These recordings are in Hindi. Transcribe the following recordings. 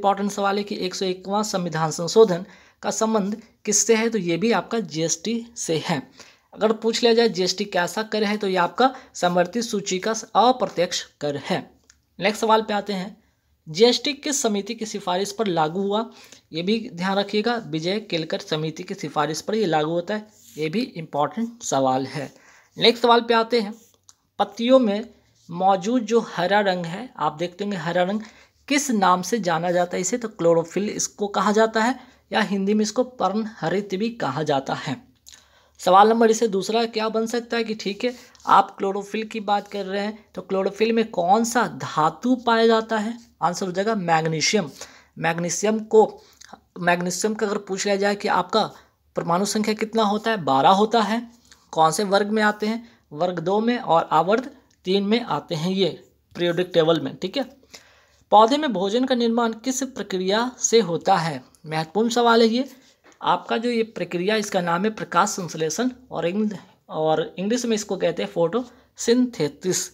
इंपॉर्टेंट सवाल है कि एक सौ संविधान संशोधन का संबंध किससे है तो ये भी आपका जीएसटी से है अगर पूछ लिया जाए जीएसटी कैसा कर है तो ये आपका समवर्ती सूची का अप्रत्यक्ष कर है नेक्स्ट सवाल पे आते हैं जीएसटी किस समिति की सिफारिश पर लागू हुआ ये भी ध्यान रखिएगा विजय केलकर समिति की सिफारिश पर ये लागू होता है ये भी इम्पॉर्टेंट सवाल है नेक्स्ट सवाल पे आते हैं पत्तियों में मौजूद जो हरा रंग है आप देखते होंगे हरा रंग किस नाम से जाना जाता है इसे तो क्लोरोफिल इसको कहा जाता है या हिंदी में इसको पर्ण हरित भी कहा जाता है सवाल नंबर इसे दूसरा क्या बन सकता है कि ठीक है आप क्लोरोफिल की बात कर रहे हैं तो क्लोरोफिल में कौन सा धातु पाया जाता है आंसर हो जाएगा मैग्नीशियम मैग्नीशियम को मैग्नीशियम का अगर पूछ लिया जाए कि आपका परमाणु संख्या कितना होता है बारह होता है कौन से वर्ग में आते हैं वर्ग दो में और आवर्त तीन में आते हैं ये प्रियोडिक टेबल में ठीक है पौधे में भोजन का निर्माण किस प्रक्रिया से होता है महत्वपूर्ण सवाल है ये आपका जो ये प्रक्रिया इसका नाम है प्रकाश संश्लेषण और और इंग्लिश में इसको कहते हैं फोटो सिंथेटिस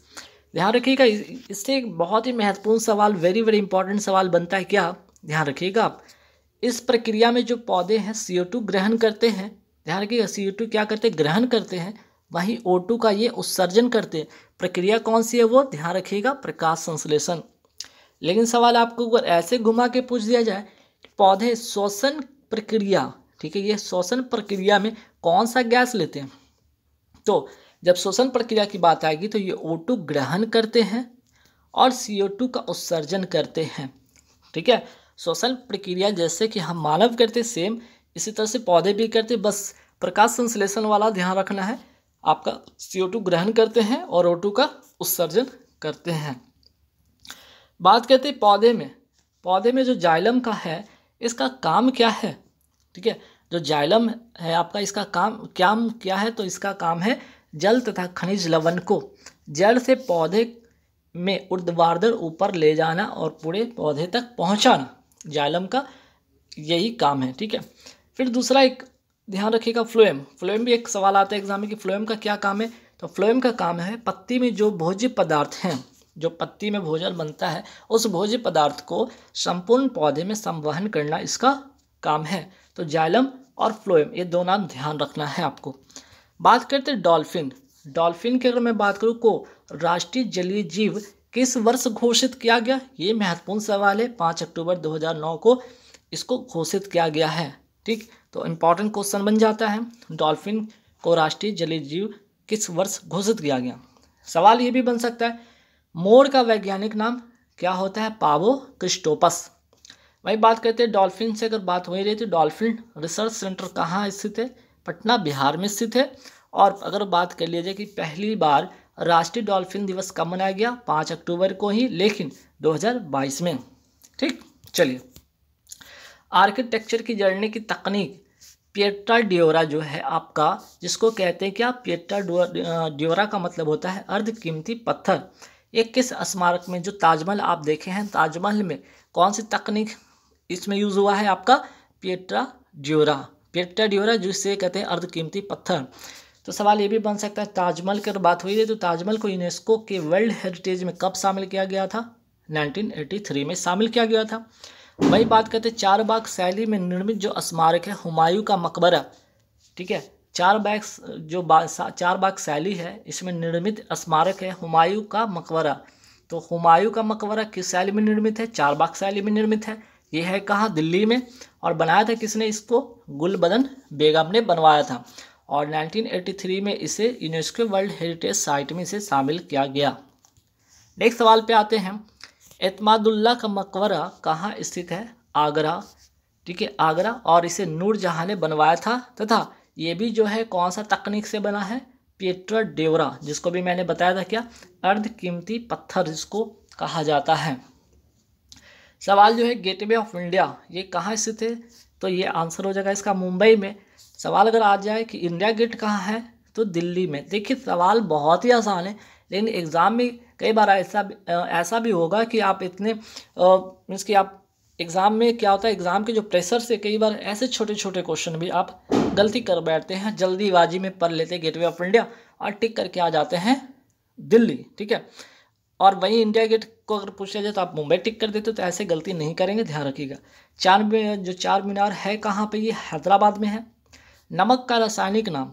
ध्यान रखिएगा इससे एक बहुत ही महत्वपूर्ण सवाल वेरी वेरी इंपॉर्टेंट सवाल बनता है क्या ध्यान रखिएगा आप इस प्रक्रिया में जो पौधे हैं सी ग्रहण करते हैं ध्यान रखिएगा सी क्या करते हैं ग्रहण करते हैं वहीं ओ का ये उत्सर्जन करते हैं प्रक्रिया कौन सी है वो ध्यान रखिएगा प्रकाश संश्लेषण लेकिन सवाल आपको अगर ऐसे घुमा के पूछ दिया जाए पौधे श्वसन प्रक्रिया ठीक है ये श्वसन प्रक्रिया में कौन सा गैस लेते हैं तो जब श्वसन प्रक्रिया की बात आएगी तो ये ओ टू ग्रहण करते हैं और सी ओ टू का उत्सर्जन करते हैं ठीक है श्वसन प्रक्रिया जैसे कि हम मानव करते सेम इसी तरह से पौधे भी करते बस प्रकाश संश्लेषण वाला ध्यान रखना है आपका सी ओ टू ग्रहण करते हैं और ओ टू का उत्सर्जन करते हैं बात करते हैं पौधे में पौधे में जो जाइलम का है इसका काम क्या है ठीक है जो जाइलम है आपका इसका काम क्या क्या है तो इसका काम है जल तथा खनिज लवण को जल से पौधे में उर्ध्वाधर ऊपर ले जाना और पूरे पौधे तक पहुंचाना जाइलम का यही काम है ठीक है फिर दूसरा एक ध्यान रखिएगा फ्लोएम फ्लोएम भी एक सवाल आता है एग्जाम में कि फ्लोएम का क्या काम है तो फ्लोएम का काम है पत्ती में जो भोज्य पदार्थ हैं जो पत्ती में भोजन बनता है उस भोज्य पदार्थ को संपूर्ण पौधे में संवहन करना इसका काम है तो जाइलम और फ्लोएम ये दो नाम ध्यान रखना है आपको बात करते हैं डॉल्फिन डॉल्फिन की अगर मैं बात करूँ को राष्ट्रीय जलीय जीव किस वर्ष घोषित किया गया ये महत्वपूर्ण सवाल है पाँच अक्टूबर 2009 को इसको घोषित किया गया है ठीक तो इम्पॉर्टेंट क्वेश्चन बन जाता है डॉल्फिन को राष्ट्रीय जलीय जीव किस वर्ष घोषित किया गया सवाल ये भी बन सकता है मोर का वैज्ञानिक नाम क्या होता है पावो क्रिस्टोपस वही बात करते हैं डॉल्फिन से अगर बात हो ही रही थी तो डॉल्फिन रिसर्च सेंटर कहाँ स्थित है पटना बिहार में स्थित है और अगर बात कर लिया जाए कि पहली बार राष्ट्रीय डॉल्फिन दिवस कब मनाया गया पाँच अक्टूबर को ही लेकिन 2022 में ठीक चलिए आर्किटेक्चर की जड़ने की तकनीक पेट्रा ड्योरा जो है आपका जिसको कहते हैं क्या पेट्रा ड्योरा का मतलब होता है अर्ध कीमती पत्थर ये किस स्मारक में जो ताजमहल आप देखे हैं ताजमहल में कौन सी तकनीक इसमें यूज़ हुआ है आपका पिएट्रा ड्योरा पेट्रा ड्योरा जिसे कहते हैं अर्धकीमती पत्थर तो सवाल ये भी बन सकता है ताजमहल की बात हुई है तो ताजमहल को यूनेस्को के वर्ल्ड हेरिटेज में कब शामिल किया गया था 1983 में शामिल किया गया था वही बात करते चार बाग शैली में निर्मित जो स्मारक है हुमायूं का मकबरा ठीक है चार बाग जो बा, चार बाग शैली है इसमें निर्मित स्मारक है हुमायूं का मकबरा तो हुमायूं का मकबरा किस शैली में निर्मित है चार बाग शैली में निर्मित है यह है कहाँ दिल्ली में और बनाया था किसने इसको गुलबदन बेगम ने बनवाया था और 1983 में इसे यूनेस्को वर्ल्ड हेरिटेज साइट में इसे शामिल किया गया नेक्स्ट सवाल पे आते हैं एतमादुल्ला का मकबरा कहाँ स्थित है आगरा ठीक है आगरा और इसे नूरजहाँ ने बनवाया था तथा ये भी जो है कौन सा तकनीक से बना है पेट्रा डेवरा जिसको भी मैंने बताया था क्या अर्ध कीमती पत्थर जिसको कहा जाता है सवाल जो है गेटवे ऑफ इंडिया ये कहाँ स्थित है तो ये आंसर हो जाएगा इसका मुंबई में सवाल अगर आ जाए कि इंडिया गेट कहाँ है तो दिल्ली में देखिए सवाल बहुत ही आसान है लेकिन एग्ज़ाम में कई बार ऐसा ऐसा भी होगा कि आप इतने मीन्स कि आप एग्ज़ाम में क्या होता है एग्ज़ाम के जो प्रेशर से कई बार ऐसे छोटे छोटे क्वेश्चन भी आप गलती कर बैठते हैं जल्दीबाजी में पढ़ लेते हैं गेटवे ऑफ इंडिया और टिक करके आ जाते हैं दिल्ली ठीक है और वहीं इंडिया गेट को अगर पूछा जाए तो आप मुंबई टिक कर देते हो तो ऐसे गलती नहीं करेंगे ध्यान रखिएगा चार जो चार मीनार है कहाँ पर ये हैदराबाद में है नमक का रासायनिक नाम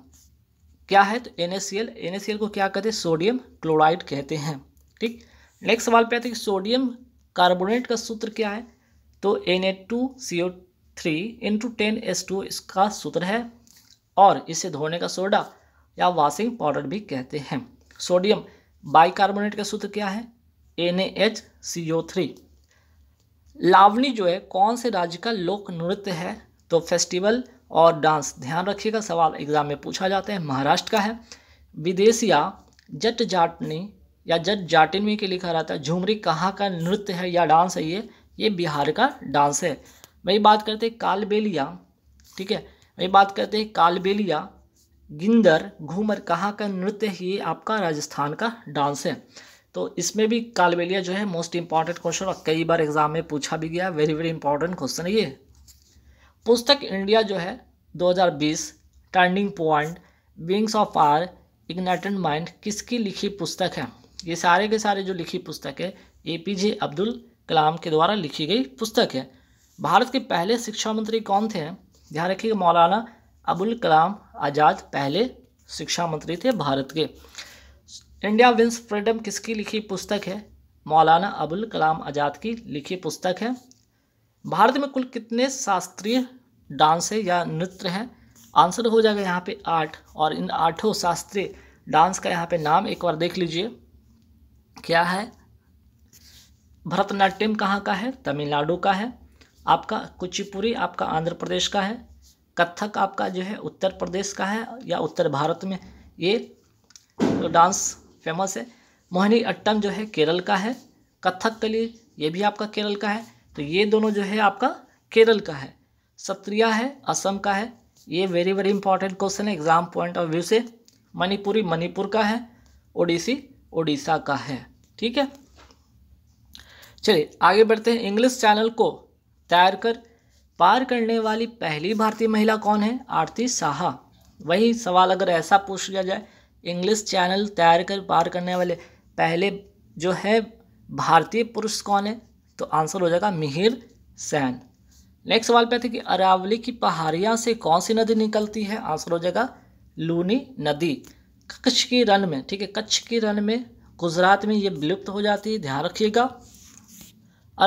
क्या है तो एन एन को क्या कहते हैं सोडियम क्लोराइड कहते हैं ठीक नेक्स्ट सवाल पे आते हैं कि सोडियम कार्बोनेट का सूत्र क्या है तो N A two C O three into ten S two इसका सूत्र है और इसे धोने का सोडा या वॉशिंग पाउडर भी कहते हैं सोडियम बाइकार्बोनेट का सूत्र क्या है N H C O three लावणी जो है कौन से राज्य का लोक नृत्य है तो फेस्टिवल और डांस ध्यान रखिएगा सवाल एग्जाम में पूछा जाता है महाराष्ट्र का है विदेशिया जट जाटनी या जट जाटिनवी के लिखा रहता है झुमरी कहाँ का नृत्य है या डांस है ये ये बिहार का डांस है वही बात करते हैं कालबेलिया ठीक है वही बात करते हैं कालबेलिया गिंदर घूमर कहाँ का नृत्य ही आपका राजस्थान का डांस है तो इसमें भी कालबेलिया जो है मोस्ट इंपॉर्टेंट क्वेश्चन और कई बार एग्जाम में पूछा भी गया वेरी वेरी इंपॉर्टेंट क्वेश्चन है ये पुस्तक इंडिया जो है 2020 turning point wings of are ignited mind किसकी लिखी पुस्तक है ये सारे के सारे जो लिखी पुस्तक है ए पी जे अब्दुल कलाम के द्वारा लिखी गई पुस्तक है भारत के पहले शिक्षा मंत्री कौन थे ध्यान रखिए मौलाना अबुल कलाम आज़ाद पहले शिक्षा मंत्री थे भारत के इंडिया विंस फ्रीडम किसकी लिखी पुस्तक है मौलाना अबुल कलाम आज़ाद की लिखी पुस्तक है भारत में कुल कितने शास्त्रीय डांस है या नृत्य हैं आंसर हो जाएगा यहाँ पे आठ और इन आठों शास्त्रीय डांस का यहाँ पे नाम एक बार देख लीजिए क्या है भरतनाट्यम कहाँ का है तमिलनाडु का है आपका कुचिपुरी आपका आंध्र प्रदेश का है कथक आपका जो है उत्तर प्रदेश का है या उत्तर भारत में ये डांस फेमस है मोहिनी अट्टम जो है केरल का है कथक के लिए ये भी आपका केरल का है तो ये दोनों जो है आपका केरल का है सत्रिया है असम का है ये वेरी वेरी इंपॉर्टेंट क्वेश्चन है एग्जाम पॉइंट ऑफ व्यू से मणिपुरी मणिपुर का है ओडिसी ओडिशा का है ठीक है चलिए आगे बढ़ते हैं इंग्लिश चैनल को तैरकर पार करने वाली पहली भारतीय महिला कौन है आरती साहा वही सवाल अगर ऐसा पूछ लिया जाए इंग्लिश चैनल तैर कर पार करने वाले पहले जो है भारतीय पुरुष कौन है तो आंसर हो जाएगा मिहिर सैन नेक्स्ट सवाल पे थे कि अरावली की पहाड़ियाँ से कौन सी नदी निकलती है आंसर हो जाएगा लूनी नदी कच्छ की रन में ठीक है कच्छ की रन में गुजरात में ये विलुप्त हो जाती है ध्यान रखिएगा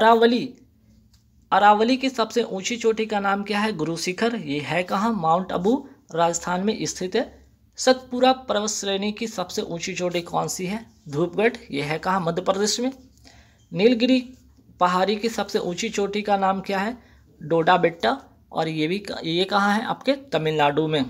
अरावली अरावली की सबसे ऊंची चोटी का नाम क्या है गुरु शिखर ये है कहाँ माउंट अबू राजस्थान में स्थित है सतपुरा पर्वत श्रेणी की सबसे ऊंची चोटी कौन सी है धूपगढ़ ये है कहाँ मध्य प्रदेश में नीलगिरी पहाड़ी की सबसे ऊंची चोटी का नाम क्या है डोडा बेट्टा और ये भी ये कहाँ है आपके तमिलनाडु में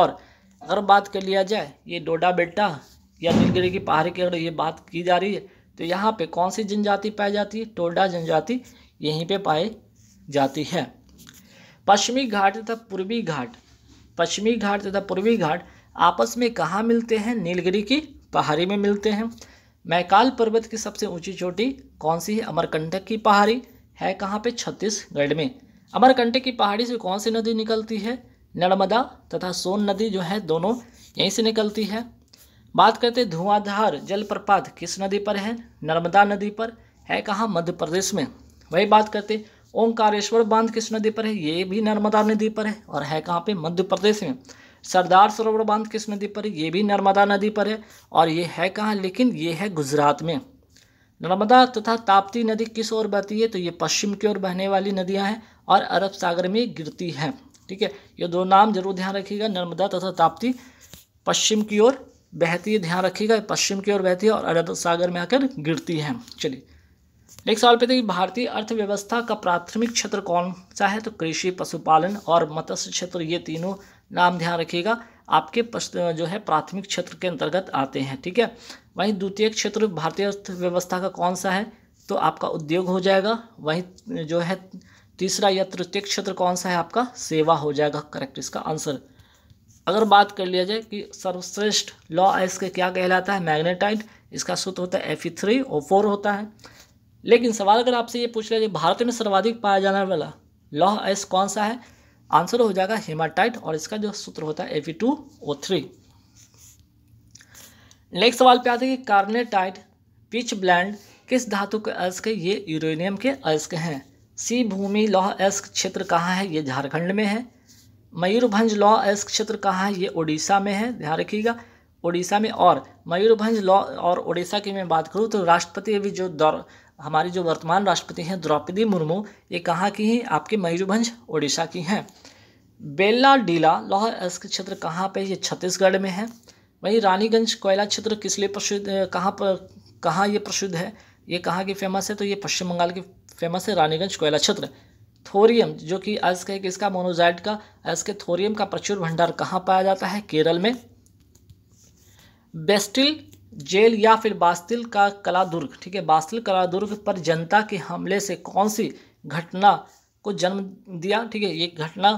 और अगर बात कर लिया जाए ये डोडा बेट्टा या नीलगिरी की पहाड़ी की अगर ये बात की जा रही है तो यहाँ पे कौन सी जनजाति पाई जाती है टोडा जनजाति यहीं पे पाए जाती है पश्चिमी घाट तथा पूर्वी घाट पश्चिमी घाट तथा पूर्वी घाट आपस में कहाँ मिलते हैं नीलगिरी की पहाड़ी में मिलते हैं मैकाल पर्वत की सबसे ऊंची चोटी कौन सी है अमरकंटक की पहाड़ी है कहाँ पे छत्तीसगढ़ में अमरकंटक की पहाड़ी से कौन सी नदी निकलती है नर्मदा तथा सोन नदी जो है दोनों यहीं से निकलती है बात करते धुआंधार जलप्रपात किस नदी पर है नर्मदा नदी पर है कहाँ मध्य प्रदेश में वही बात करते ओंकारेश्वर बांध किस नदी पर है ये भी नर्मदा नदी पर है और है कहाँ पे मध्य प्रदेश में सरदार सरोवर बांध किस नदी पर है ये भी नर्मदा नदी पर है और ये है कहाँ लेकिन ये है गुजरात में नर्मदा तथा ताप्ती नदी किस ओर बहती है तो ये पश्चिम की ओर बहने वाली नदियाँ हैं और अरब सागर में गिरती हैं ठीक है ये दो नाम जरूर ध्यान रखिएगा नर्मदा तथा ताप्ती पश्चिम की ओर बहती है ध्यान रखिएगा पश्चिम की ओर बहती है और अरब सागर में आकर गिरती हैं चलिए नेक्स्ट सवाल पे देखिए तो भारतीय अर्थव्यवस्था का प्राथमिक क्षेत्र कौन सा है तो कृषि पशुपालन और मत्स्य क्षेत्र ये तीनों नाम ध्यान रखिएगा आपके जो है प्राथमिक क्षेत्र के अंतर्गत आते हैं ठीक है वहीं द्वितीय क्षेत्र भारतीय अर्थव्यवस्था का कौन सा है तो आपका उद्योग हो जाएगा वहीं जो है तीसरा या तृतीय क्षेत्र कौन सा है आपका सेवा हो जाएगा करेक्ट इसका आंसर अगर बात कर लिया जाए कि सर्वश्रेष्ठ लॉ इसके क्या कहलाता है मैग्नेटाइट इसका सूत्र होता है F E three O four होता है लेकिन सवाल अगर आपसे ये पूछ लिया भारत में सर्वाधिक पाया जाने वाला लौह ऐस कौन सा है आंसर हो जाएगा हेमाटाइट और इसका जो सूत्र होता है P two O three next सवाल पे आते हैं कि कार्नेटाइट पिच ब्लैंड किस धातु के अस्क है ये यूरेनियम के अस्क हैं सी भूमि लौह अस्क क्षेत्र कहाँ है ये झारखंड में है मयूरभंज लौह अस्क क्षेत्र कहाँ है ये उड़ीसा में है ध्यान रखिएगा उड़ीसा में और मयूरभंज लॉ और उड़ीसा की मैं बात करूँ तो राष्ट्रपति अभी जो दौर हमारे जो वर्तमान राष्ट्रपति हैं द्रौपदी मुर्मू ये कहाँ की हैं आपके मयूरभंज ओडिशा की हैं बेल्ला डीला लौह अस्क क्षेत्र कहाँ पे ये छत्तीसगढ़ में है वहीं रानीगंज कोयला क्षेत्र किस लिए प्रसिद्ध कहाँ पर कहाँ ये प्रसिद्ध है ये कहाँ की फेमस है तो ये पश्चिम बंगाल की फेमस है रानीगंज कोयला क्षेत्र थोरियम जो कि अस्क है किसका मोनोजाइड का अस्क थोरियम का प्रचुर भंडार कहाँ पाया जाता है केरल में बेस्टिल जेल या फिर बास्तिल का कला दुर्ग ठीक है बास्तिल कला दुर्ग पर जनता के हमले से कौन सी घटना को जन्म दिया ठीक है ये घटना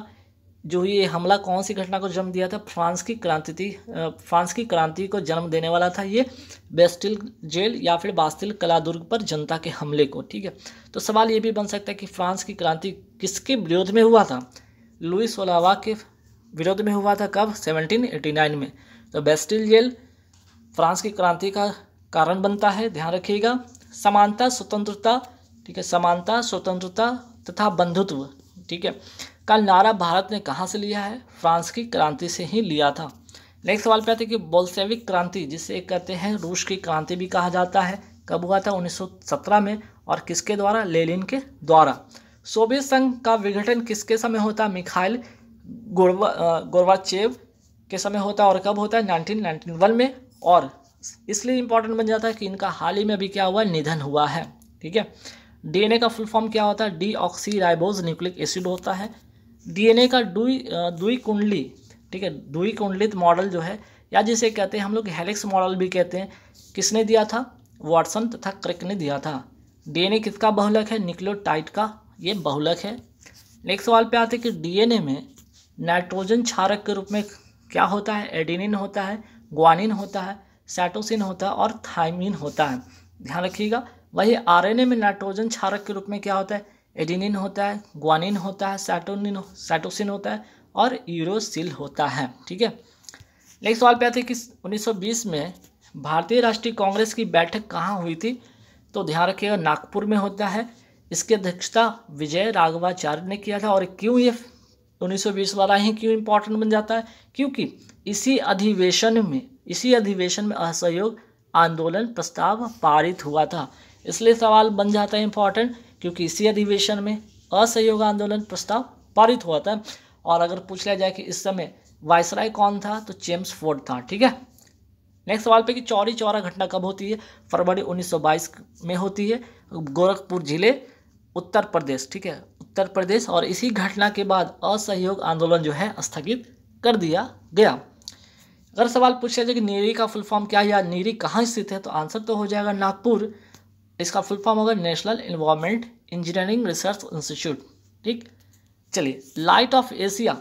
जो ये हमला कौन सी घटना को जन्म दिया था फ्रांस की क्रांति थी फ्रांस की क्रांति को जन्म देने वाला था ये बेस्टिल जेल या फिर बास्तिल कला दुर्ग पर जनता के हमले को ठीक है तो सवाल ये भी बन सकता है कि फ्रांस की क्रांति किसके विरोध में हुआ था लुइस ओलावा के विरोध में हुआ था कब सेवनटीन में तो बेस्टिल जेल फ्रांस की क्रांति का कारण बनता है ध्यान रखिएगा समानता स्वतंत्रता ठीक है समानता स्वतंत्रता तथा बंधुत्व ठीक है का नारा भारत ने कहाँ से लिया है फ्रांस की क्रांति से ही लिया था नेक्स्ट सवाल पे आते हैं कि बोल्सेविक क्रांति जिसे कहते हैं रूस की क्रांति भी कहा जाता है कब हुआ था 1917 में और किसके द्वारा लेलिन के द्वारा सोवियत संघ का विघटन किसके समय होता मिखाइल गोरवा गोरवाचेव के समय होता और कब होता है नाइनटीन में और इसलिए इंपॉर्टेंट बन जाता है कि इनका हाल ही में भी क्या हुआ निधन हुआ है ठीक है डीएनए का फुल फॉर्म क्या होता है deoxyribose nucleic acid होता है डीएनए का दुई दुई कुंडली ठीक है दुई कुंडलित मॉडल जो है या जिसे कहते हैं हम लोग हेलिक्स मॉडल भी कहते हैं किसने दिया था वाटसन तथा क्रिक ने दिया था डीएनए किसका बहुलक है निक्लोटाइड का ये बहुलक है नेक्स्ट सवाल पे आते हैं कि डीएनए में नाइट्रोजन क्षारक के रूप में क्या होता है एडिनिन होता है ग्वानिन होता है सैटोसिन होता है और थाइमिन होता है ध्यान रखिएगा वही आरएनए में नाइट्रोजन क्षारक के रूप में क्या होता है एडिनिन होता है ग्वानिन होता है सैटोनिन सैटोसिन होता है और यूरोसिल होता है ठीक है नेक्स्ट सवाल पे आते हैं कि 1920 में भारतीय राष्ट्रीय कांग्रेस की बैठक कहाँ हुई थी तो ध्यान रखिएगा नागपुर में होता है इसकी अध्यक्षता विजय राघवाचार्य ने किया था और क्यों ये 1920 वाला ही क्यों इम्पोर्टेंट बन जाता है क्योंकि इसी अधिवेशन में इसी अधिवेशन में असहयोग आंदोलन प्रस्ताव पारित हुआ था इसलिए सवाल बन जाता है इंपॉर्टेंट क्योंकि इसी अधिवेशन में असहयोग आंदोलन प्रस्ताव पारित हुआ था और अगर पूछ लिया जाए कि इस समय वायसराय कौन था तो चेम्स फोर्ड था ठीक है नेक्स्ट सवाल पे कि चौरी चौरा घटना कब होती है फरवरी 1922 में होती है गोरखपुर जिले उत्तर प्रदेश ठीक है उत्तर प्रदेश और इसी घटना के बाद असहयोग आंदोलन जो है स्थगित कर दिया गया अगर सवाल पूछा जाए कि नीरी का फुल फॉर्म क्या है या नीरी कहाँ स्थित है तो आंसर तो हो जाएगा नागपुर इसका फुल फॉर्म होगा national environment engineering research institute ठीक चलिए light of Asia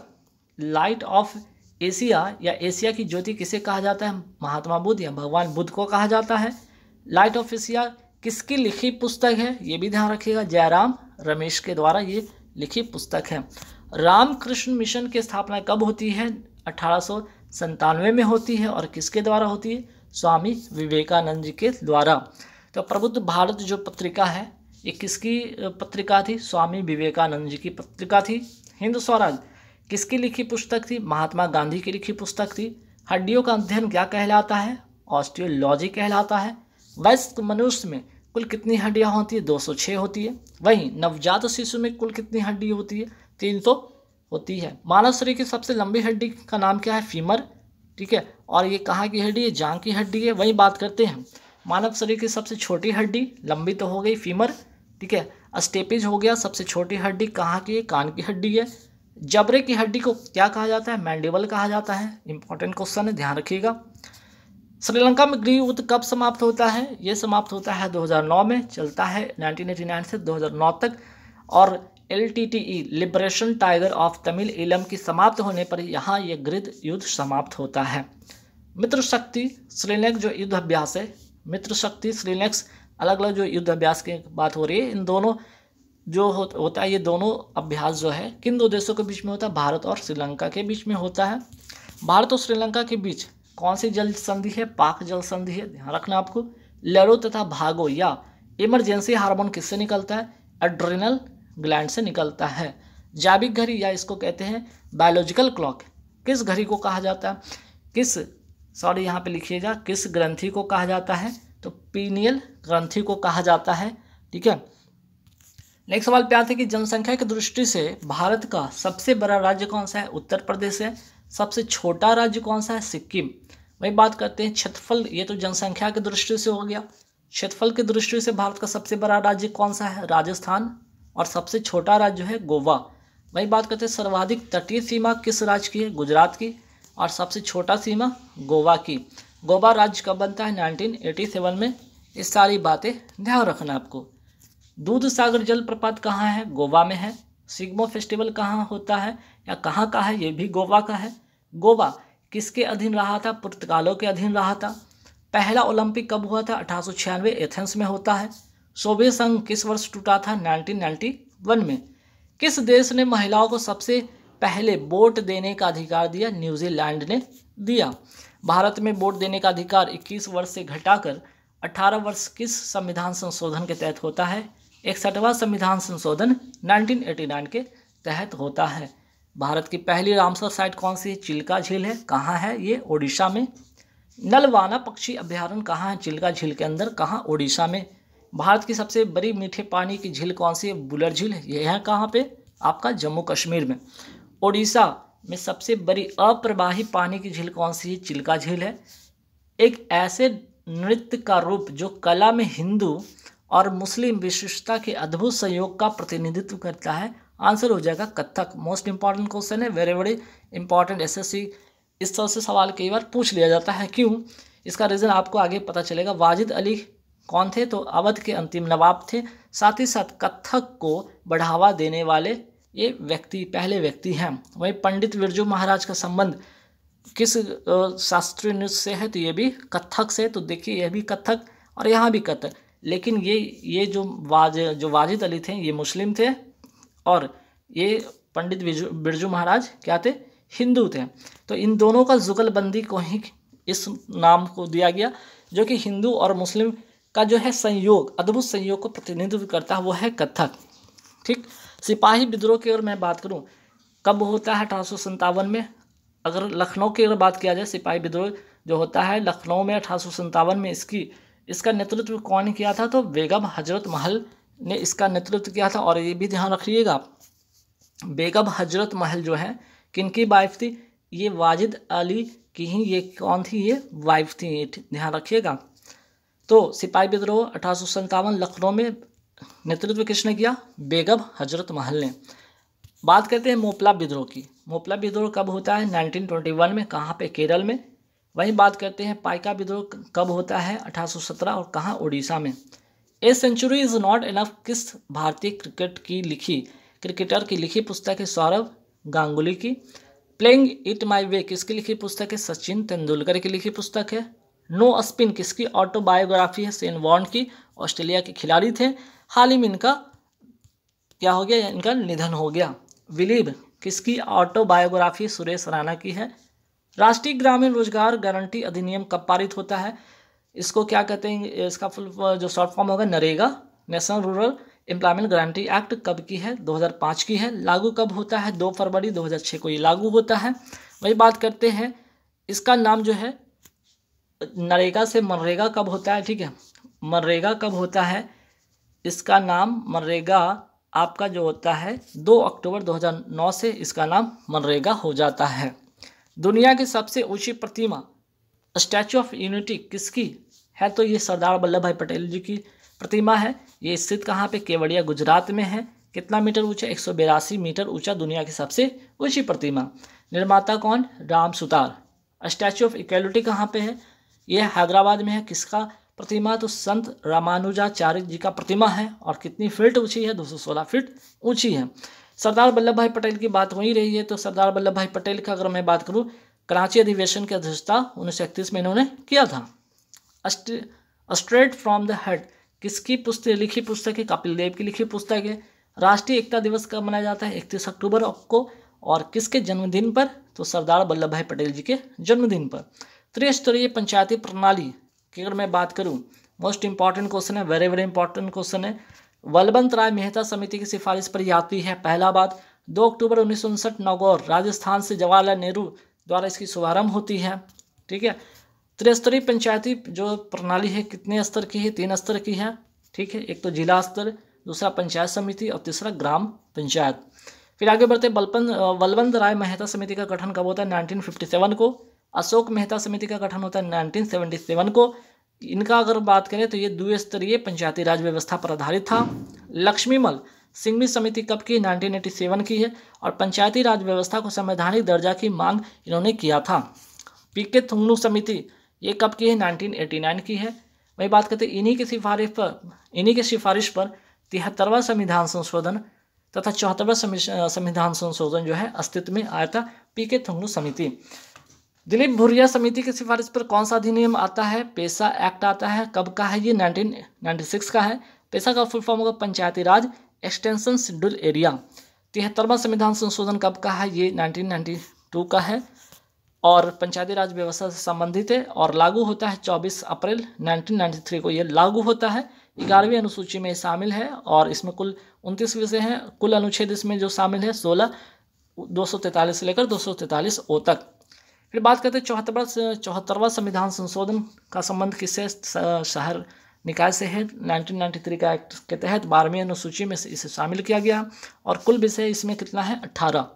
light of Asia या एशिया की ज्योति किसे कहा जाता है महात्मा बुद्ध या भगवान बुद्ध को कहा जाता है लाइट ऑफ एशिया किसकी लिखी पुस्तक है ये भी ध्यान रखिएगा जयराम रमेश के द्वारा ये लिखी पुस्तक है रामकृष्ण मिशन की स्थापना कब होती है अठारह संतानवे में होती है और किसके द्वारा होती है स्वामी विवेकानंद जी के द्वारा तो प्रबुद्ध भारत जो पत्रिका है ये किसकी पत्रिका थी स्वामी विवेकानंद जी की पत्रिका थी हिंदू स्वराज किसकी लिखी पुस्तक थी महात्मा गांधी की लिखी पुस्तक थी हड्डियों का अध्ययन क्या कहलाता है ऑस्ट्रियोलॉजी कहलाता है वयस्क मनुष्य में कुल कितनी हड्डियाँ होती है 206 होती है वहीं नवजात शिशु में कुल कितनी हड्डी होती है तीन सौ होती है मानव शरीर की सबसे लंबी हड्डी का नाम क्या है फीमर ठीक है और ये कहाँ की हड्डी है जांग की हड्डी है वही बात करते हैं मानव शरीर की सबसे छोटी हड्डी लंबी तो हो गई फीमर ठीक है अस्टेपिज हो गया सबसे छोटी हड्डी कहाँ की है कान की हड्डी है जबरे की हड्डी को क्या कहा जाता है मैंडिबल कहा जाता है इंपॉर्टेंट क्वेश्चन है ध्यान रखिएगा श्रीलंका में गृह युद्ध कब समाप्त होता है ये समाप्त होता है 2009 में चलता है 1989 से 2009 तक और L T T E liberation tiger of Tamil Eelam की समाप्त होने पर यहाँ ये गृद युद्ध समाप्त होता है मित्र शक्ति श्रीनेक्स जो युद्ध अभ्यास है मित्र शक्ति श्रीनेक्स अलग अलग जो युद्ध अभ्यास की बात हो रही है इन दोनों जो हो, होता है ये दोनों अभ्यास जो है किन दो देशों के बीच में होता है भारत और श्रीलंका के बीच में होता है भारत और श्रीलंका के बीच कौन सी जल संधि है पाक जल संधि है ध्यान रखना आपको लड़ो तथा भागो या इमरजेंसी हार्मोन किससे निकलता है एड्रेनल ग्लैंड से निकलता है जैविक घड़ी या इसको कहते हैं बायोलॉजिकल क्लॉक किस घड़ी को कहा जाता है किस सॉरी यहाँ पे लिखिएगा किस ग्रंथि को कहा जाता है तो पीनियल ग्रंथि को कहा जाता है ठीक है नेक्स्ट सवाल पे आते हैं कि जनसंख्या की दृष्टि से भारत का सबसे बड़ा राज्य कौन सा है उत्तर प्रदेश है सबसे छोटा राज्य कौन सा है सिक्किम वही बात करते हैं क्षेत्रफल ये तो जनसंख्या की दृष्टि से हो गया क्षेत्रफल की दृष्टि से भारत का सबसे बड़ा राज्य कौन सा है राजस्थान और सबसे छोटा राज्य जो है गोवा वही बात करते हैं सर्वाधिक तटीय सीमा किस राज्य की है गुजरात की और सबसे छोटा सीमा गोवा की गोवा राज्य कब बनता है 1987 में इस सारी बातें ध्यान रखना आपको दूध सागर जलप्रपात कहाँ है गोवा में है सिग्मो फेस्टिवल कहाँ होता है या कहाँ का है ये भी गोवा का है गोवा किसके अधीन रहा था पुर्तगालों के अधीन रहा था पहला ओलंपिक कब हुआ था अठारह एथेंस में होता है सोवियत संघ किस वर्ष टूटा था 1991 में किस देश ने महिलाओं को सबसे पहले वोट देने का अधिकार दिया न्यूजीलैंड ने दिया भारत में वोट देने का अधिकार 21 वर्ष से घटाकर 18 वर्ष किस संविधान संशोधन के तहत होता है इकसठवा संविधान संशोधन 1989 के तहत होता है भारत की पहली रामसर साइट कौन सी है चिल्का झील है कहाँ है ये ओडिशा में नलवाना पक्षी अभ्यारण्य कहाँ है चिल्का झील के अंदर कहाँ ओडिशा में भारत की सबसे बड़ी मीठे पानी की झील कौन सी है बुलर झील है यह कहाँ पे आपका जम्मू कश्मीर में ओडिशा में सबसे बड़ी अप्रवाही पानी की झील कौन सी है चिल्का झील है एक ऐसे नृत्य का रूप जो कला में हिंदू और मुस्लिम विशिष्टता के अद्भुत संयोग का प्रतिनिधित्व करता है आंसर हो जाएगा कत्थक मोस्ट इंपॉर्टेंट क्वेश्चन है very very important S C इस तरह से सवाल कई बार पूछ लिया जाता है क्यों इसका रीज़न आपको आगे पता चलेगा वाजिद अली कौन थे तो अवध के अंतिम नवाब थे साथ ही साथ कथक को बढ़ावा देने वाले ये व्यक्ति पहले व्यक्ति हैं वहीं पंडित बिरजू महाराज का संबंध किस शास्त्रीय नृत्य से है तो ये भी कथक से तो देखिए यह भी कथक और यहाँ भी कथक लेकिन ये ये जो वाज जो वाजिद अली थे ये मुस्लिम थे और ये पंडित बिरजू महाराज क्या थे हिंदू थे तो इन दोनों का जुगलबंदी को ही इस नाम को दिया गया जो कि हिंदू और मुस्लिम का जो है संयोग अद्भुत संयोग को प्रतिनिधित्व करता है वो है कथक ठीक सिपाही विद्रोह की अगर मैं बात करूँ कब होता है अठारह में अगर लखनऊ की अगर बात किया जाए सिपाही विद्रोह जो होता है लखनऊ में अठारह में इसकी इसका नेतृत्व कौन किया था तो बेगम हजरत महल ने इसका नेतृत्व किया था और ये भी ध्यान रखिएगा बेगम हजरत महल जो है किनकी वाइफ थी ये वाजिद अली की ही ये कौन थी ये वाइफ थी ध्यान रखिएगा तो सिपाही विद्रोह अठारह लखनऊ में नेतृत्व किसने किया बेगम हजरत महल ने बात करते हैं मोपला विद्रोह की मोपला विद्रोह कब होता है 1921 में कहाँ पे केरल में वहीं बात करते हैं पाइका विद्रोह कब होता है 1817 और कहाँ उड़ीसा में a century is not enough किस भारतीय क्रिकेट की लिखी क्रिकेटर की लिखी पुस्तक है सौरभ गांगुली की प्लेइंग इट माई वे किसकी लिखी पुस्तक है सचिन तेंदुलकर की लिखी पुस्तक है नो स्पिन किसकी ऑटोबायोग्राफी है सेन वॉन्ड की ऑस्ट्रेलिया के खिलाड़ी थे हाल ही में इनका क्या हो गया इनका निधन हो गया विलीब किसकी ऑटोबायोग्राफी सुरेश राणा की है राष्ट्रीय ग्रामीण रोजगार गारंटी अधिनियम कब पारित होता है इसको क्या कहते हैं इसका फुल जो शॉर्ट फॉर्म होगा NREGA national rural employment guarantee act कब की है 2005 की है लागू कब होता है 2 फरवरी 2006 को ये लागू होता है वही बात करते हैं इसका नाम जो है नरेगा से मनरेगा कब होता है ठीक है मनरेगा कब होता है इसका नाम मनरेगा आपका जो होता है 2 अक्टूबर 2009 से इसका नाम मनरेगा हो जाता है दुनिया की सबसे ऊंची प्रतिमा स्टैचू ऑफ यूनिटी किसकी है तो ये सरदार वल्लभ भाई पटेल जी की प्रतिमा है ये स्थित कहाँ पे केवड़िया गुजरात में है कितना मीटर ऊंचा एक मीटर ऊंचा दुनिया की सबसे ऊंची प्रतिमा निर्माता कौन Ram Sutar statue of equality कहाँ पे है ये हैदराबाद में है किसका प्रतिमा तो संत रामानुजाचार्य जी का प्रतिमा है और कितनी फीट ऊंची है 216 फीट ऊंची है सरदार वल्लभ भाई पटेल की बात वही रही है तो सरदार वल्लभ भाई पटेल का अगर मैं बात करूँ कराची अधिवेशन की अध्यक्षता उन्नीस में इन्होंने किया था स्ट्रेट फ्रॉम द हेड किसकी पुस्तक लिखी पुस्तक है कपिल देव की लिखी पुस्तक है राष्ट्रीय एकता दिवस कब मनाया जाता है इकतीस अक्टूबर को और किसके जन्मदिन पर तो सरदार वल्लभ भाई पटेल जी के जन्मदिन पर त्रिस्तरीय पंचायती प्रणाली की अगर मैं बात करूँ मोस्ट इंपॉर्टेंट क्वेश्चन है वेरी वेरी इंपॉर्टेंट क्वेश्चन है वलबंत राय मेहता समिति की सिफारिश पर यह आती है पहला बात दो अक्टूबर उन्नीस सौ उनसठ नागौर राजस्थान से जवाहरलाल नेहरू द्वारा इसकी शुभारंभ होती है ठीक है त्रिस्तरीय पंचायती जो प्रणाली है कितने स्तर की है तीन स्तर की है ठीक है एक तो जिला स्तर दूसरा पंचायत समिति और तीसरा ग्राम पंचायत फिर आगे बढ़ते बलपन वलवंत राय मेहता समिति का गठन कब होता है 1957 को अशोक मेहता समिति का गठन होता है सेवन को इनका अगर बात करें तो ये द्विस्तरीय पंचायती राज व्यवस्था पर आधारित था लक्ष्मीमल सिंघवी समिति कब की 1987 की है और पंचायती राज व्यवस्था को संवैधानिक दर्जा की मांग इन्होंने किया था पी के थुंगनू समिति ये कब की है 1989 की है वही बात करते इन्हीं की सिफारिश पर इन्हीं की सिफारिश पर तिहत्तरवा संविधान संशोधन तथा चौहत्तरवा संविधान संशोधन जो है अस्तित्व में आया था पी के थुंगनू समिति दिलीप भुरिया समिति की सिफारिश पर कौन सा अधिनियम आता है पेशा एक्ट आता है कब का है ये 1996 का है पेशा का फुल फॉर्म होगा Panchayati Raj extension schedule area तिहत्तरवा संविधान संशोधन कब का है ये 1992 का है और पंचायती राज व्यवस्था से संबंधित है और लागू होता है 24 अप्रैल 1993 को ये लागू होता है ग्यारहवीं अनुसूची में शामिल है और इसमें कुल उनतीस विषय हैं कुल अनुच्छेद इसमें जो शामिल है सोलह दो से लेकर दो ओ तक फिर बात करते हैं चौहत्तरवा चौहत्तरवा संविधान संशोधन का संबंध किससे शहर निकाय से है 1993 का एक्ट के तहत बारहवीं अनुसूची में इसे शामिल किया गया और कुल विषय इसमें कितना है अट्ठारह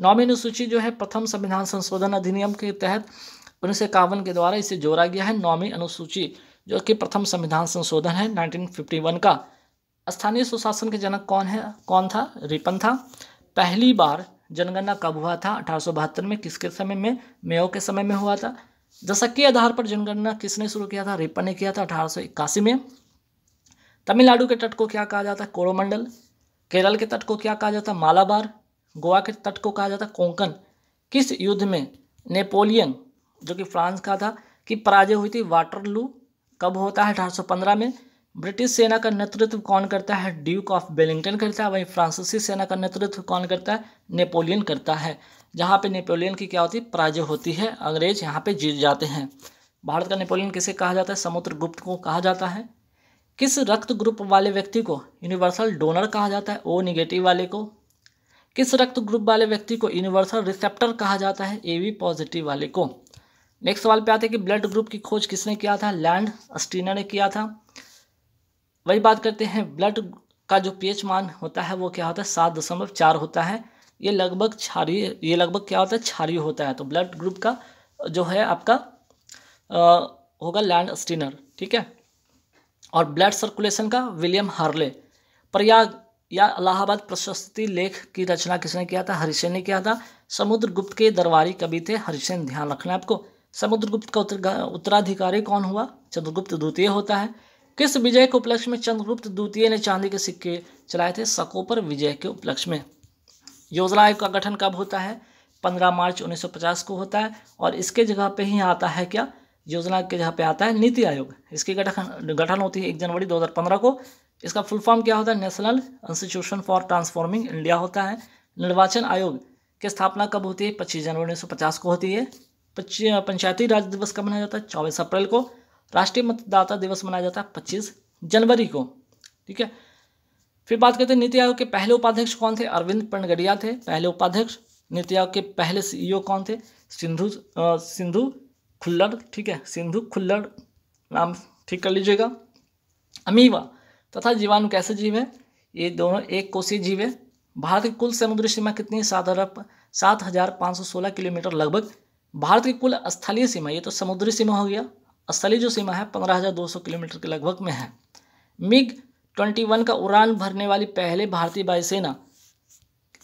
नौवीं अनुसूची जो है प्रथम संविधान संशोधन अधिनियम के तहत उन्नीस के द्वारा इसे जोड़ा गया है नौवीं अनुसूची जो कि प्रथम संविधान संशोधन है नाइनटीन का स्थानीय सुशासन के जनक कौन है कौन था रिपन था पहली बार जनगणना कब हुआ था अठारह में किसके समय में मेयो के समय में हुआ था दशक के आधार पर जनगणना किसने शुरू किया था रिपन ने किया था अठारह में तमिलनाडु के तट को क्या कहा जाता है कोरोमंडल केरल के तट को क्या कहा जाता है मालाबार गोवा के तट को कहा जाता है कोंकण किस युद्ध में नेपोलियन जो कि फ्रांस का था कि पराजय हुई थी वाटरलू कब होता है अठारह में ब्रिटिश सेना का नेतृत्व कौन करता है ड्यूक ऑफ बेलिंगटन करता है वहीं फ्रांसीसी सेना का नेतृत्व कौन करता है नेपोलियन करता है जहाँ पे नेपोलियन की क्या होती है पराजय होती है अंग्रेज यहाँ पे जीत जाते हैं भारत का नेपोलियन किसे कहा जाता है समुद्र गुप्त को कहा जाता है किस रक्त ग्रुप वाले व्यक्ति को यूनिवर्सल डोनर कहा जाता है ओ निगेटिव वाले को किस रक्त ग्रुप वाले व्यक्ति को यूनिवर्सल रिसेप्टर कहा जाता है ए वी पॉजिटिव वाले को नेक्स्ट सवाल पे आते हैं कि ब्लड ग्रुप की खोज किसने किया था लैंड अस्टीना ने किया था वही बात करते हैं ब्लड का जो पीएच मान होता है वो क्या होता है सात दशमलव चार होता है ये लगभग क्षारीय ये लगभग क्या होता है क्षारीय होता है तो ब्लड ग्रुप का जो है आपका आ, होगा लैंड स्टीनर ठीक है और ब्लड सर्कुलेशन का विलियम हार्ले प्रयाग या अलाहाबाद प्रशस्ति लेख की रचना किसने किया था हरिसेन ने किया था समुद्रगुप्त के दरबारी कवि थे हरिसेन ध्यान रखना है आपको समुद्रगुप्त का उत्तराधिकारी कौन हुआ चंद्रगुप्त द्वितीय होता है किस विजय के उपलक्ष्य में चंद्रगुप्त द्वितीय ने चांदी के सिक्के चलाए थे सको पर विजय के उपलक्ष्य में योजना आयोग का गठन कब होता है 15 मार्च 1950 को होता है और इसके जगह पे ही आता है क्या योजना के जगह पे आता है नीति आयोग इसकी गठन गठन होती है एक जनवरी 2015 को इसका फुल फॉर्म क्या होता है national institution for transforming India होता है निर्वाचन आयोग की स्थापना कब होती है पच्चीस जनवरी उन्नीस को होती है पंचायती राज दिवस कब मनाया जाता है चौबीस अप्रैल को राष्ट्रीय मतदाता दिवस मनाया जाता है पच्चीस जनवरी को ठीक है फिर बात करते हैं नीति आयोग के पहले उपाध्यक्ष कौन थे अरविंद पंडगड़िया थे पहले उपाध्यक्ष नीति आयोग के पहले सीईओ कौन थे सिंधु सिंधु खुल्लड़ ठीक है सिंधु खुल्लड़ नाम ठीक कर लीजिएगा अमीवा तथा जीवाणु कैसे जीव है ये दोनों एक कोशी जीव है भारत की कुल समुद्री सीमा कितनी सात हजार सात हजार पाँच सौ सोलह किलोमीटर लगभग भारत की कुल स्थलीय सीमा ये तो समुद्री सीमा हो गया स्थली जो सीमा है 15,200 किलोमीटर के लगभग में है मिग 21 का उड़ान भरने वाली पहले भारतीय वायुसेना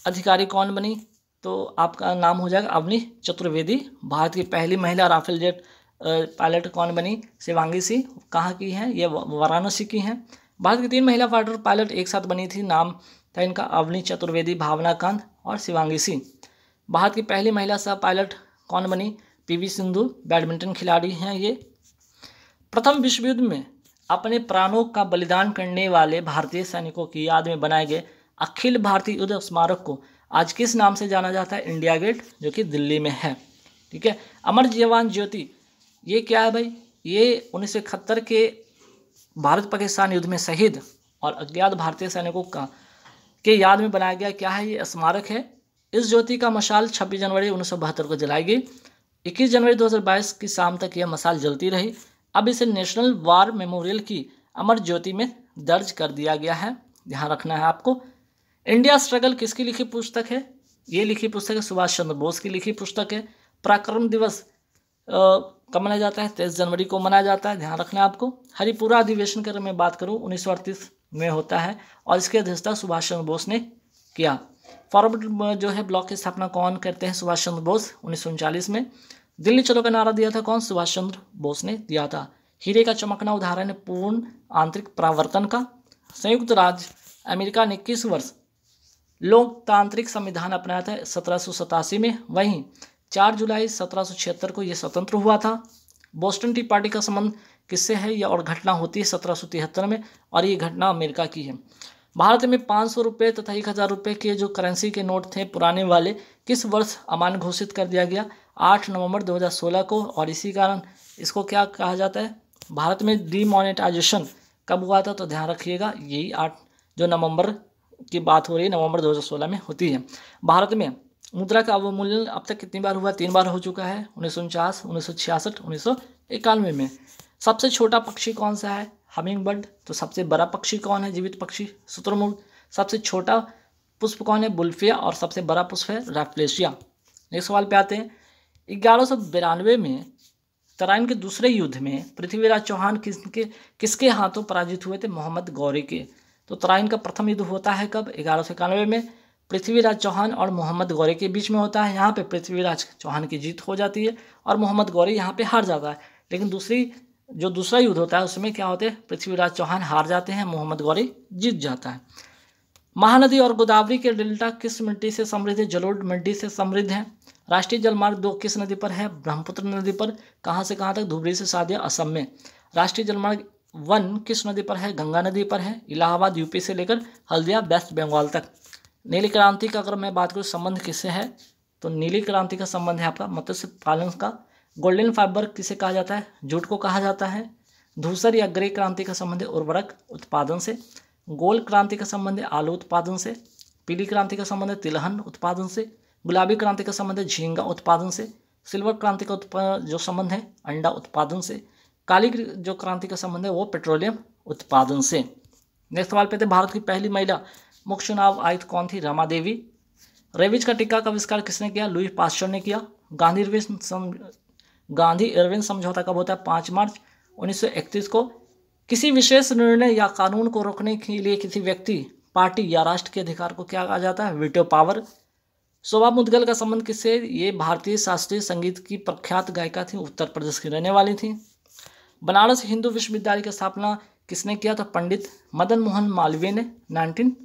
अधिकारी कौन बनी तो आपका नाम हो जाएगा अवनी चतुर्वेदी भारत की पहली महिला राफेल जेट पायलट कौन बनी शिवांगी सिंह कहाँ की हैं ये वाराणसी की हैं भारत की तीन महिला फाइटर पायलट एक साथ बनी थी नाम था इनका अवनी चतुर्वेदी भावना कांत और शिवांगी सिंह भारत की पहली महिला सह पायलट कौन बनी पीवी सिंधु बैडमिंटन खिलाड़ी हैं ये प्रथम विश्व युद्ध में अपने प्राणों का बलिदान करने वाले भारतीय सैनिकों की याद में बनाए गए अखिल भारतीय युद्ध स्मारक को आज किस नाम से जाना जाता है इंडिया गेट जो कि दिल्ली में है ठीक है अमर जवान ज्योति ये क्या है भाई ये उन्नीस के भारत पाकिस्तान युद्ध में शहीद और अज्ञात भारतीय सैनिकों का के याद में बनाया गया क्या है ये स्मारक है इस ज्योति का मशाल 26 जनवरी उन्नीस को जलाई गई 21 जनवरी 2022 की शाम तक यह मशाल जलती रही अब इसे नेशनल वार मेमोरियल की अमर ज्योति में दर्ज कर दिया गया है ध्यान रखना है आपको इंडिया स्ट्रगल किसकी लिखी पुस्तक है ये लिखी पुस्तक है सुभाष चंद्र बोस की लिखी पुस्तक है पराक्रम दिवस कब मनाया जाता है तेईस जनवरी को मनाया जाता है ध्यान रखना है आपको हरिपुरा अधिवेशन की अगर मैं बात करूँ उन्नीस में होता है और इसकी अध्यक्षता सुभाष चंद्र बोस ने किया फॉरवर्ड जो है ब्लॉक की स्थापना कौन करते हैं सुभाष चंद्र बोस उन्नीस में दिल्ली चलो का नारा दिया था कौन सुभाष चंद्र बोस ने दिया था हीरे का चमकना उदाहरण पूर्ण आंतरिक प्रावर्तन का संयुक्त राज्य अमेरिका ने किस वर्ष लोकतांत्रिक संविधान अपनाया था सत्रह में वहीं चार जुलाई सत्रह को यह स्वतंत्र हुआ था बोस्टन टी पार्टी का संबंध किससे है या और घटना होती है सत्रह में और ये घटना अमेरिका की है भारत में पाँच सौ रुपये तथा एक हज़ार रुपये के जो करेंसी के नोट थे पुराने वाले किस वर्ष अमान घोषित कर दिया गया आठ नवंबर 2016 को और इसी कारण इसको क्या कहा जाता है भारत में डीमोनेटाइजेशन कब हुआ था तो ध्यान रखिएगा यही आठ जो नवंबर की बात हो रही है नवंबर 2016 में होती है भारत में मुद्रा का अवमूल्यन अब तक कितनी बार हुआ तीन बार हो चुका है उन्नीस सौ उनचास उन्नीस सौ छियासठ उन्नीस सौ इक्यानवे में सबसे छोटा पक्षी कौन सा है हमिंग बर्ड तो सबसे बड़ा पक्षी कौन है जीवित पक्षी सूत्रमुर्ग सबसे छोटा पुष्प कौन है बुल्फिया और सबसे बड़ा पुष्प है रेफ्लेशिया नेक्स्ट सवाल पे आते हैं ग्यारह में तराइन के दूसरे युद्ध में पृथ्वीराज चौहान किसके किसके हाथों पराजित हुए थे मोहम्मद गौरी के तो तराइन का प्रथम युद्ध होता है कब ग्यारह में पृथ्वीराज चौहान और मोहम्मद गौरी के बीच में होता है यहाँ पे पृथ्वीराज चौहान की जीत हो जाती है और मोहम्मद गौरी यहाँ पे हार जाता है लेकिन दूसरी जो दूसरा युद्ध होता है उसमें क्या होते हैं पृथ्वीराज चौहान हार जाते हैं मोहम्मद गौरी जीत जाता है महानदी और गोदावरी के डेल्टा किस मिट्टी से समृद्ध है जलोड मिट्टी से समृद्ध है राष्ट्रीय जलमार्ग दो किस नदी पर है ब्रह्मपुत्र नदी पर कहाँ से कहाँ तक धुबरी से सादिया असम में राष्ट्रीय जलमार्ग वन किस नदी पर है गंगा नदी पर है इलाहाबाद यूपी से लेकर हल्दिया वेस्ट बंगाल तक नीली क्रांति का अगर मैं बात करूँ संबंध किससे है तो नीली क्रांति का संबंध है आपका मत्स्य पालन का गोल्डन फाइबर किसे कहा जाता है जूट को कहा जाता है धूसर या ग्रे क्रांति का संबंध है उर्वरक उत्पादन से गोल क्रांति का संबंध है आलू उत्पादन से पीली क्रांति का संबंध है तिलहन उत्पादन से गुलाबी क्रांति का संबंध है झींगा उत्पादन से सिल्वर क्रांति का जो संबंध है अंडा उत्पादन से काली जो क्रांति का संबंध है वो पेट्रोलियम उत्पादन से नेक्स्ट सवाल पे थे भारत की पहली महिला मुख्य चुनाव आयुक्त कौन थी रमा देवी रेविज का टीका का आविष्कार किसने किया लुई पास्टर ने किया गांधी इरविन सम गांधी अरविंद समझौता कब होता है पाँच मार्च उन्नीस को किसी विशेष निर्णय या कानून को रोकने के लिए किसी व्यक्ति पार्टी या राष्ट्र के अधिकार को क्या कहा जाता है वीटो पावर शोभा मुदगल का संबंध किससे ये भारतीय शास्त्रीय संगीत की प्रख्यात गायिका थी उत्तर प्रदेश की रहने वाली थी बनारस हिंदू विश्वविद्यालय की स्थापना किसने किया था पंडित मदन मोहन मालवीय ने नाइनटीन